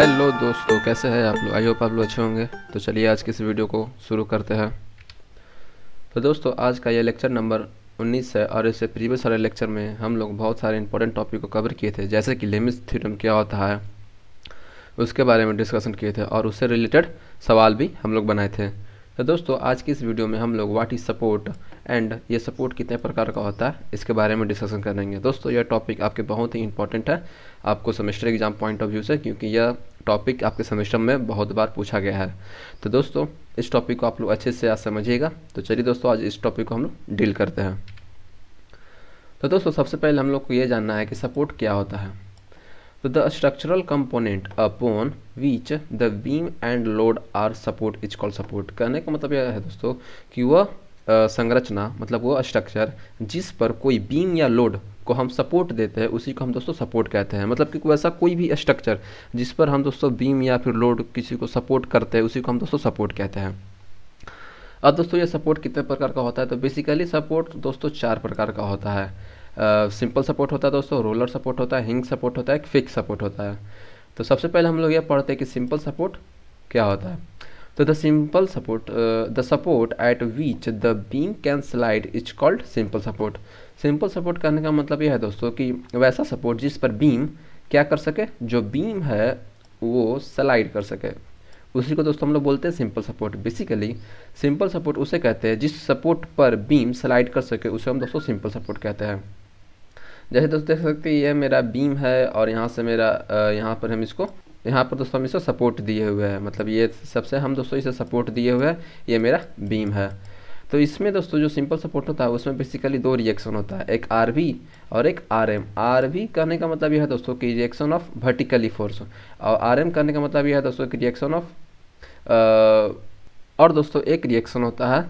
hello दोस्तों कैसे हैं आप लोग आई होप आप लोग अच्छे होंगे तो चलिए आज की इस वीडियो को शुरू करते हैं तो दोस्तों आज का ये लेक्चर नंबर 19 है और इससे प्रीवियस सारे लेक्चर में हम लोग बहुत सारे इंपॉर्टेंट टॉपिक को कवर किए थे जैसे कि लेमिस थ्योरम क्या होता है उसके बारे में डिस्कशन किए थे और उससे रिलेटेड सवाल भी हम लोग बनाए थे तो दोस्तों आज की इस वीडियो में हम लोग वाट इज़ सपोर्ट एंड ये सपोर्ट कितने प्रकार का होता है इसके बारे में डिस्कशन करेंगे दोस्तों यह टॉपिक आपके बहुत ही इंपॉर्टेंट है आपको semester exam point of view से क्योंकि यह टॉपिक आपके सेमेस्टर में बहुत बार पूछा गया है तो दोस्तों इस टॉपिक को आप लोग अच्छे से आज समझिएगा तो चलिए दोस्तों आज इस टॉपिक को हम लोग डील करते हैं तो दोस्तों सबसे पहले हम लोग को ये जानना है कि सपोर्ट क्या होता है तो the structural component upon which the beam and load are support is call support कहने का मतलब यह है दोस्तों कि वह संरचना मतलब वह स्ट्रक्चर जिस पर कोई बीम या लोड को हम सपोर्ट देते हैं उसी को हम दोस्तों सपोर्ट कहते हैं मतलब कि वैसा कोई भी स्ट्रक्चर जिस पर हम दोस्तों बीम या फिर लोड किसी को सपोर्ट करते हैं उसी को हम दोस्तों सपोर्ट कहते हैं अब दोस्तों ये सपोर्ट कितने प्रकार का होता है तो बेसिकली सपोर्ट दोस्तों चार प्रकार का होता है सिंपल सपोर्ट होता है दोस्तों रोलर सपोर्ट होता है हिंग सपोर्ट होता है एक फिक्स सपोर्ट होता है तो सबसे पहले हम लोग ये पढ़ते हैं कि सिंपल सपोर्ट क्या होता है तो the simple support the support at which the beam can slide is called simple support simple support करने का मतलब यह है दोस्तों कि वैसा सपोर्ट जिस पर बीम क्या कर सके जो बीम है वो स्लाइड कर सके उसी को दोस्तों हम लोग बोलते हैं simple support basically simple support उसे कहते हैं जिस सपोर्ट पर बीम स्लाइड कर सके उसे हम दोस्तों सिंपल सपोर्ट कहते हैं जैसे दोस्तों देख सकते हैं ये मेरा बीम है और यहाँ से मेरा यहाँ पर हम इसको यहाँ पर दोस्तों हम इसे सपोर्ट दिए हुए हैं मतलब ये सबसे हम दोस्तों इसे सपोर्ट दिए हुए हैं ये मेरा बीम है तो इसमें दोस्तों जो सिंपल सपोर्ट होता है उसमें बेसिकली दो रिएक्शन होता है एक आर और एक आर एम आर कहने का मतलब यह है दोस्तों कि रिएक्शन ऑफ वर्टिकली फोर्स और आर एम कहने का मतलब यह है दोस्तों कि रिएक्शन ऑफ और दोस्तों एक रिएक्शन होता है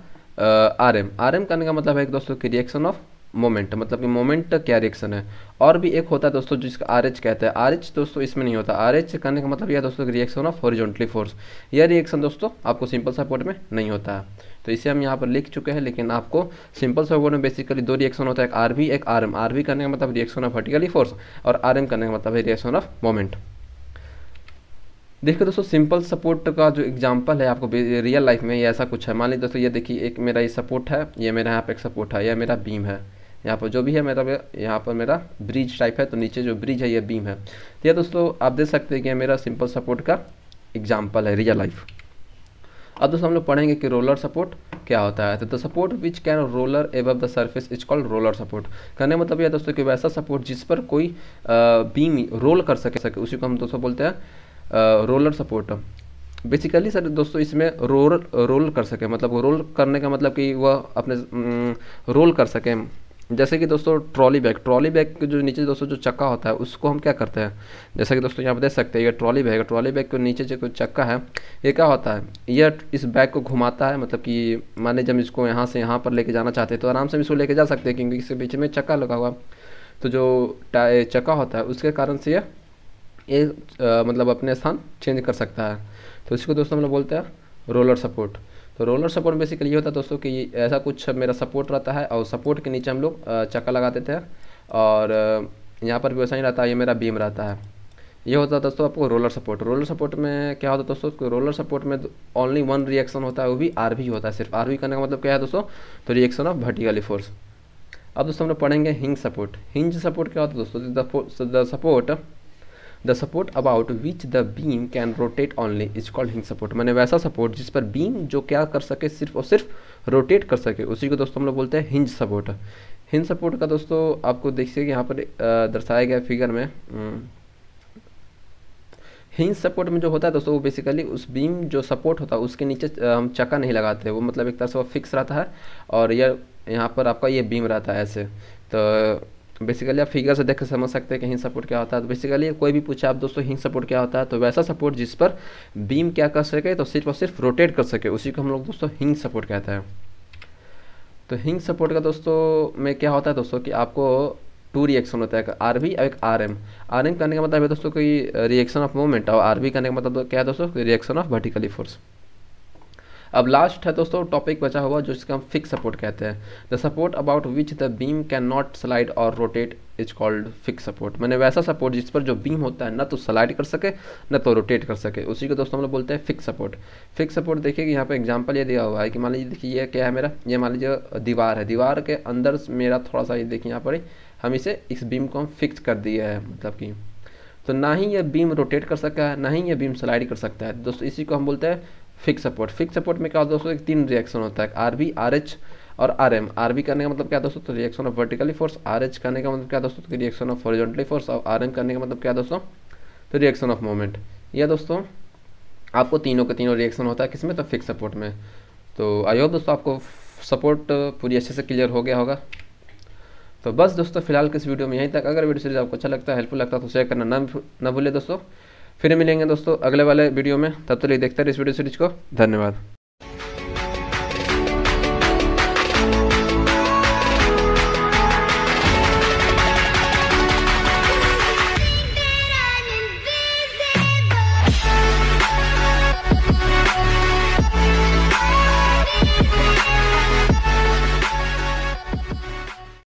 आर एम आर एम करने का मतलब है दोस्तों कि रिएक्शन ऑफ मोमेंट मतलब कि मोमेंट क्या रिएक्शन है और भी एक होता है दोस्तों जिसका आर एच कहते हैं आर एच दोस्तों इसमें नहीं होता आर एच करने का मतलब यह दोस्तों रिएक्शन ऑफ हॉरिजॉन्टली फोर्स यह रिएक्शन दोस्तों आपको सिंपल सपोर्ट में नहीं होता है तो इसे हम यहाँ पर लिख चुके हैं लेकिन आपको सिंपल सपोर्ट में बेसिकली दो रिएक्शन होता है एक आर एक आर एम आर करने का मतलब रिएक्शन ऑफ वर्टिकली फोर्स और आर एम करने का मतलब है रिएक्शन ऑफ मोमेंट देखिए दोस्तों सिंपल सपोर्ट का जो एग्जांपल है आपको रियल लाइफ में ऐसा कुछ है मान लीजिए दोस्तों ये देखिए एक मेरा ये सपोर्ट है ये मेरा यहाँ पे एक सपोर्ट है यह मेरा बीम है यहाँ पर जो भी है मेरा यहाँ पर मेरा ब्रिज टाइप है तो नीचे जो ब्रिज है ये बीम है तो ये दोस्तों आप देख सकते हैं कि मेरा सिंपल सपोर्ट का एग्जाम्पल है रियल लाइफ अब दोस्तों हम लोग पढ़ेंगे कि रोलर सपोर्ट क्या होता है तो the support which can roller above the surface is called roller support कहने मतलब यह दोस्तों कि वैसा सपोर्ट जिस पर कोई बीम रोल कर सके सके उसी को हम दोस्तों बोलते हैं रोलर सपोर्ट बेसिकली सर दोस्तों इसमें रोल रोल कर सके मतलब रोल करने का मतलब कि वह अपने रोल कर सके जैसे कि दोस्तों ट्रॉली बैग ट्रॉली बैग के जो नीचे दोस्तों जो चक्का होता है उसको हम क्या करते हैं जैसे कि दोस्तों यहाँ पर देख सकते हैं ये ट्रॉली बैग ट्रॉली बैग के नीचे जो चक्का है ये क्या होता है यह इस बैग को घुमाता है मतलब कि माने जब इसको यहाँ से यहाँ पर लेके जाना चाहते हैं तो आराम से हम इसको लेके जा सकते हैं क्योंकि इसके बीच में चक्का लगा हुआ तो जो चक्का होता है उसके कारण से यह ये मतलब अपने स्थान चेंज कर सकता है तो इसको दोस्तों हम लोग बोलते हैं रोलर सपोर्ट तो रोलर सपोर्ट बेसिकली ये होता है दोस्तों कि ऐसा कुछ मेरा सपोर्ट रहता है और सपोर्ट के नीचे हम लोग चक्का लगाते थे और यहाँ पर भी वैसा ही रहता है ये मेरा बीम रहता है ये होता है दोस्तों आपको रोलर सपोर्ट रोलर सपोर्ट में क्या होता है दोस्तों रोलर सपोर्ट में ओनली वन रिएक्शन होता है वो भी आर होता है सिर्फ आर करने का मतलब क्या है दोस्तों तो रिएक्शन ऑफ भटिकली फोर्स अब दोस्तों हम लोग पढ़ेंगे हिंग सपोर्ट हिंज सपोर्ट क्या होता है दोस्तों the support the support about which the beam can rotate only is called hinge support मैंने वैसा सपोर्ट जिस पर बीम जो क्या कर सके सिर्फ और सिर्फ रोटेट कर सके उसी को दोस्तों हम लोग बोलते हैं हिंज सपोर्ट हिंज सपोर्ट का दोस्तों आपको देखिए यहाँ पर दर्शाया गया फिगर में हिंज हम्म, सपोर्ट में जो होता है दोस्तों वो बेसिकली उस बीम जो सपोर्ट होता है उसके नीचे हम चक्का नहीं लगाते वो मतलब एक तरह से वो फिक्स रहता है और यह यहाँ पर आपका ये बीम रहता है ऐसे तो तो बेसिकली आप फिगर से देख समझ सकते हैं कि हिंग सपोर्ट क्या होता है तो बेसिकली कोई भी पूछा आप दोस्तों हिंग सपोर्ट क्या होता है तो वैसा सपोर्ट जिस पर बीम क्या कर सके तो सिर्फ और सिर्फ रोटेट कर सके उसी को हम लोग दोस्तों हिंग सपोर्ट कहते हैं तो हिंग सपोर्ट का दोस्तों में क्या होता है दोस्तों कि आपको टू रिएक्शन होता है आर बी और एक आर एम आर एम करने का मतलब है दोस्तों कोई रिएक्शन ऑफ मोमेंट और आर वी करने का मतलब क्या है दोस्तों रिएक्शन ऑफ वर्टिकली फोर्स अब लास्ट है दोस्तों टॉपिक बचा हुआ जो जिसका हम फिक्स सपोर्ट कहते हैं the support about which the beam can not slide और rotate is called fix support मैंने वैसा सपोर्ट जिस पर जो बीम होता है ना तो स्लाइड कर सके ना तो रोटेट कर सके उसी को दोस्तों हम लोग बोलते हैं फिक्स सपोर्ट फिक्स सपोर्ट देखिए कि यहाँ पर एग्जाम्पल ये दिया हुआ है कि मान लीजिए देखिए ये क्या है मेरा ये मान लीजिए दीवार है दीवार के अंदर मेरा थोड़ा सा ये देखिए यहाँ पर हम इसे इस बीम को हम फिक्स कर दिया है मतलब कि तो ना ही ये बीम रोटेट कर सकता है ना ही ये बीम स्लाइड कर सकता है दोस्तों इसी को हम बोलते हैं फिक्स सपोर्ट फिक्स सपोर्ट में क्या होता है दोस्तों एक तीन रिएक्शन होता है आर बी आर एच और आर एम आर बी करने का मतलब क्या दोस्तों तो reaction of vertically force R H करने का मतलब क्या दोस्तों तो रिएक्शन ऑफ हॉरिजॉन्टली फोर्स और आर एम करने का मतलब क्या दोस्तों तो रिएक्शन ऑफ मोमेंट यह दोस्तों आपको तीनों का तीनों रिएक्शन होता है किसमें तो फिक्स सपोर्ट में तो आई होप दोस्तों आपको सपोर्ट पूरी अच्छे से क्लियर हो गया होगा तो बस दोस्तों फिलहाल किस वीडियो में यहीं तक अगर वीडियो सीरीज आपको अच्छा लगता है हेल्पफुल लगता है तो शेयर करना ना ना भूले दोस्तों फिर मिलेंगे दोस्तों अगले वाले वीडियो में तब तक तो लिए देखते रहे इस वीडियो सीरीज को धन्यवाद